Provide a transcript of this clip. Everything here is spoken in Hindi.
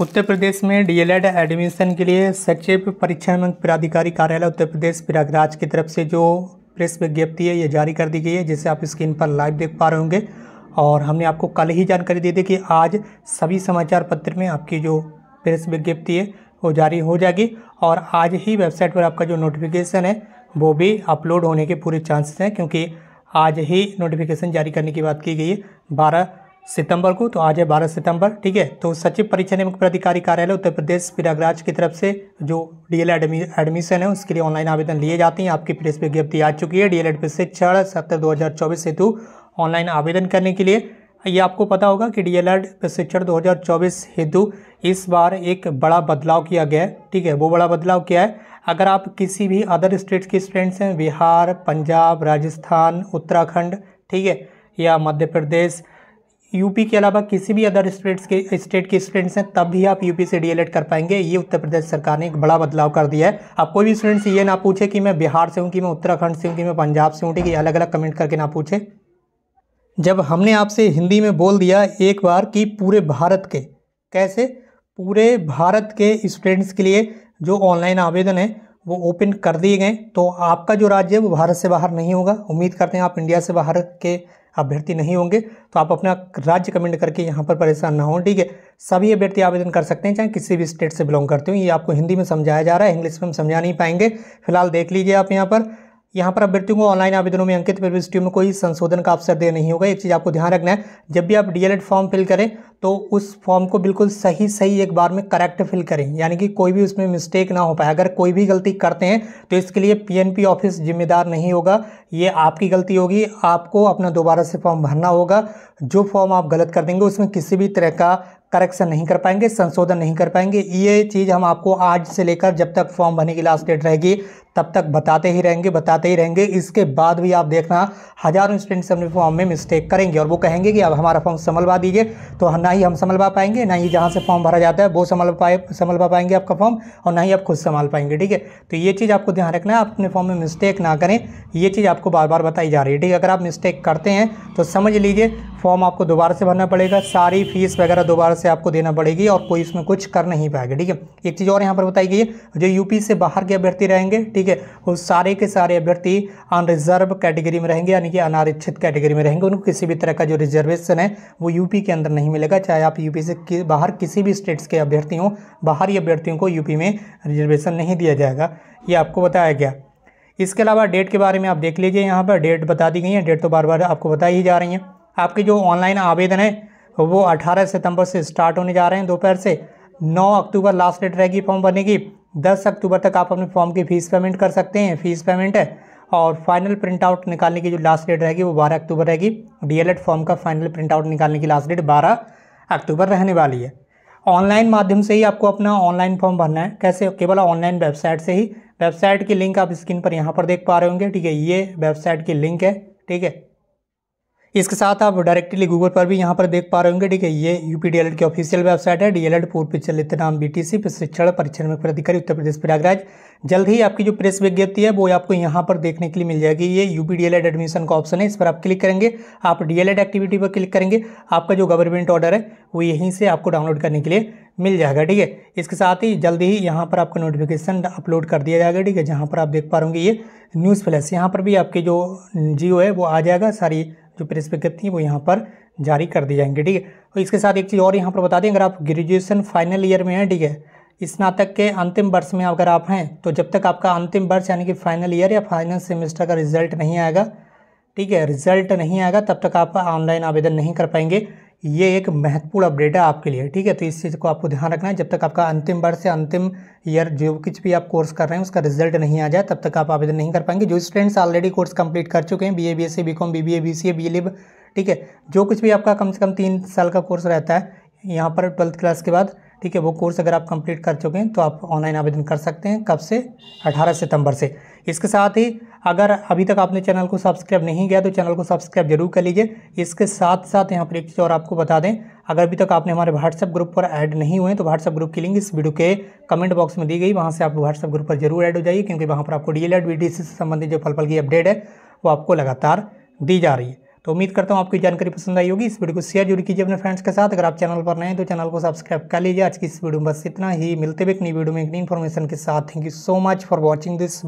उत्तर प्रदेश में डीएलएड एडमिशन के लिए सचिव परीक्षा प्राधिकारी कार्यालय उत्तर प्रदेश प्रयागराज की तरफ से जो प्रेस विज्ञप्ति है ये जारी कर दी गई है जिसे आप स्क्रीन पर लाइव देख पा रहे होंगे और हमने आपको कल ही जानकारी दी थी कि आज सभी समाचार पत्र में आपकी जो प्रेस विज्ञप्ति है वो जारी हो जाएगी और आज ही वेबसाइट पर आपका जो नोटिफिकेशन है वो भी अपलोड होने के पूरे चांसेस हैं क्योंकि आज ही नोटिफिकेशन जारी करने की बात की गई है बारह सितंबर को तो आज है बारह सितंबर ठीक है तो सचिव परीक्षा नियमक प्राधिकारी कार्यालय उत्तर प्रदेश प्रयागराज की तरफ से जो डी एल एडमिशन है उसके लिए ऑनलाइन आवेदन लिए जाते हैं आपकी प्रेस विज्ञप्ति आ चुकी है डी एल एड प्रशिक्षण सत्तर दो हज़ार चौबीस हेतु ऑनलाइन आवेदन करने के लिए ये आपको पता होगा कि डी एल एड प्रशिक्षण चौबीस हेतु इस बार एक बड़ा बदलाव किया गया है ठीक है वो बड़ा बदलाव क्या है अगर आप किसी भी अदर स्टेट के स्टूडेंट्स हैं बिहार पंजाब राजस्थान उत्तराखंड ठीक है या मध्य प्रदेश यूपी के अलावा किसी भी अदर स्टेट्स के स्टेट के स्टूडेंट्स हैं तब भी आप यूपी से डीएलएड कर पाएंगे ये उत्तर प्रदेश सरकार ने एक बड़ा बदलाव कर दिया है आप कोई भी स्टूडेंट्स ये ना पूछे कि मैं बिहार से हूँ कि मैं उत्तराखंड से हूँ कि मैं पंजाब से हूँ ठीक है अलग अलग कमेंट करके ना पूछे जब हमने आपसे हिंदी में बोल दिया एक बार कि पूरे भारत के कैसे पूरे भारत के स्टूडेंट्स के लिए जो ऑनलाइन आवेदन है वो ओपन कर दिए गए तो आपका जो राज्य है वो भारत से बाहर नहीं होगा उम्मीद करते हैं आप इंडिया से बाहर के अभ्यर्थी नहीं होंगे तो आप अपना राज्य कमेंट करके यहाँ पर परेशान ना हो ठीक है सभी अभ्यर्थी आवेदन कर सकते हैं चाहे किसी भी स्टेट से बिलोंग करते हो ये आपको हिंदी में समझाया जा रहा है इंग्लिश में हम समझा नहीं पाएंगे फिलहाल देख लीजिए आप यहाँ पर यहाँ पर अभ्यर्थियों को ऑनलाइन आवेदनों में अंकित प्रविष्टियों में कोई संशोधन का अवसर देना नहीं होगा एक चीज़ आपको ध्यान रखना है जब भी आप डीएलएड फॉर्म फिल करें तो उस फॉर्म को बिल्कुल सही सही एक बार में करेक्ट फिल करें यानी कि कोई भी उसमें मिस्टेक ना हो पाए अगर कोई भी गलती करते हैं तो इसके लिए पी ऑफिस जिम्मेदार नहीं होगा ये आपकी गलती होगी आपको अपना दोबारा से फॉर्म भरना होगा जो फॉर्म आप गलत कर देंगे उसमें किसी भी तरह का करेक्शन नहीं कर पाएंगे संशोधन नहीं कर पाएंगे ये चीज़ हम आपको आज से लेकर जब तक फॉर्म भरने की लास्ट डेट रहेगी तब तक बताते ही रहेंगे बताते ही रहेंगे इसके बाद भी आप देखना हज़ारों स्टूडेंट्स अपने फॉर्म में मिस्टेक करेंगे और वो कहेंगे कि अब हमारा फॉर्म संभलवा दीजिए तो ना ही हम संभलवा पाएंगे ना ही जहाँ से फॉर्म भरा जाता है वो संभल पाए संभलवा पाएंगे आपका फॉर्म और ना ही आप खुद संभाल पाएंगे ठीक है तो ये चीज़ आपको ध्यान रखना है आप अपने फॉर्म में मिस्टेक ना करें ये चीज़ आपको बार बार बताई जा रही है ठीक है अगर आप मिस्टेक करते हैं तो समझ लीजिए फॉर्म आपको दोबारा से भरना पड़ेगा सारी फीस वगैरह दोबारा से आपको देना पड़ेगी और कोई इसमें कुछ कर नहीं पाएगा ठीक है एक चीज़ और यहाँ पर बताई गई है जो यूपी से बाहर के अभ्यर्थी रहेंगे ठीक ठीक है वो सारे के सारे अभ्यर्थी अनरिजर्व कैटेगरी में रहेंगे यानी कि अनारक्षित कैटेगरी में रहेंगे उनको किसी भी तरह का जो रिजर्वेशन है वो यूपी के अंदर नहीं मिलेगा चाहे आप यूपी से कि, बाहर किसी भी स्टेट्स के अभ्यर्थी हों बाहरी अभ्यर्थियों को यूपी में रिजर्वेशन नहीं दिया जाएगा ये आपको बताया गया इसके अलावा डेट के बारे में आप देख लीजिए यहाँ पर डेट बता दी गई है डेट तो बार बार आपको बताई ही जा रही हैं आपके जो ऑनलाइन आवेदन है वो 18 सितंबर से स्टार्ट होने जा रहे हैं दोपहर से नौ अक्टूबर लास्ट डेट रहेगी फॉर्म भरने की दस अक्टूबर तक आप अपने फॉर्म की फ़ीस पेमेंट कर सकते हैं फ़ीस पेमेंट है और फाइनल प्रिंट आउट निकालने की जो लास्ट डेट रहेगी वो बारह अक्टूबर रहेगी डीएलएड फॉर्म का फाइनल प्रिंट आउट निकालने की लास्ट डेट बारह अक्टूबर रहने वाली है ऑनलाइन माध्यम से ही आपको अपना ऑनलाइन फॉर्म भरना है कैसे केवल ऑनलाइन वेबसाइट से ही वेबसाइट की लिंक आप स्क्रीन पर यहाँ पर देख पा रहे होंगे ठीक है ये वेबसाइट की लिंक है ठीक है इसके साथ आप डायरेक्टली गूगल पर भी यहाँ पर देख पा रहे होंगे ठीक है ये यू पी की ऑफिशियल वेबसाइट है डी एल पूर्व प्रचलित नाम बी टी सी प्रशिक्षण परीक्षण में प्राधिकारी उत्तर प्रदेश प्रयागराज जल्द ही आपकी जो प्रेस विज्ञप्ति है वो आपको यहाँ पर देखने के लिए मिल जाएगी ये यू पी एडमिशन का ऑप्शन है इस पर आप क्लिक करेंगे आप डी एक्टिविटी पर क्लिक करेंगे आपका जो गवर्नमेंट ऑर्डर है वो यहीं से आपको डाउनलोड करने के लिए मिल जाएगा ठीक है इसके साथ ही जल्दी ही यहाँ पर आपका नोटिफिकेशन अपलोड कर दिया जाएगा ठीक है जहाँ पर आप देख पा रहे ये न्यूज़ फ्लैश यहाँ पर भी आपके जो जियो है वो आ जाएगा सारी जो प्रेस विज्ञप्ति है वो यहाँ पर जारी कर दी जाएंगे ठीक है और इसके साथ एक चीज़ और यहाँ पर बता दें अगर आप ग्रेजुएशन फाइनल ईयर में हैं ठीक है स्नातक के अंतिम वर्ष में अगर आप हैं तो जब तक आपका अंतिम वर्ष यानी कि फाइनल ईयर या फाइनल सेमेस्टर का रिजल्ट नहीं आएगा ठीक है रिजल्ट नहीं आएगा तब तक आप ऑनलाइन आवेदन नहीं कर पाएंगे ये एक महत्वपूर्ण अपडेट है आपके लिए ठीक है तो इस चीज़ को आपको ध्यान रखना है जब तक आपका अंतिम वर्ष या अंतिम ईयर जो कुछ भी आप कोर्स कर रहे हैं उसका रिजल्ट नहीं आ जाए तब तक आप आवेदन नहीं कर पाएंगे जो स्टूडेंट्स ऑलरेडी कोर्स कंप्लीट कर चुके हैं B A B S C B com B B A B C A B lib ठीक है जो कुछ भी आपका कम से कम तीन साल का कोर्स रहता है यहाँ पर ट्वेल्थ क्लास के बाद ठीक है वो कोर्स अगर आप कंप्लीट कर चुके हैं तो आप ऑनलाइन आवेदन कर सकते हैं कब से अठारह सितंबर से इसके साथ ही अगर अभी तक आपने चैनल को सब्सक्राइब नहीं किया तो चैनल को सब्सक्राइब जरूर कर लीजिए इसके साथ साथ यहाँ पर एक चीज़ और आपको बता दें अगर अभी तक आपने हमारे व्हाट्सएप ग्रुप पर ऐड नहीं हुए तो व्हाट्सएप ग्रुप की लिंक इस वीडियो के कमेंट बॉक्स में दी गई वहाँ से आप व्हाट्सएप ग्रुप पर जरूर ऐड हो जाइए क्योंकि वहाँ पर आपको डी एल से संबंधित जो पल पल की अपडेट है वो आपको लगातार दी जा रही है तो उम्मीद करता हूँ आपकी जानकारी पसंद आई होगी इस वीडियो को शेयर जरूर कीजिए अपने फ्रेंड्स के साथ अगर आप चैनल पर नए हैं तो चैनल को सब्सक्राइब कर लीजिए आज की इस वीडियो में बस इतना ही मिलते हुए एक नई वीडियो में एक नई इन्फॉर्मेशन के साथ thank you so much for watching this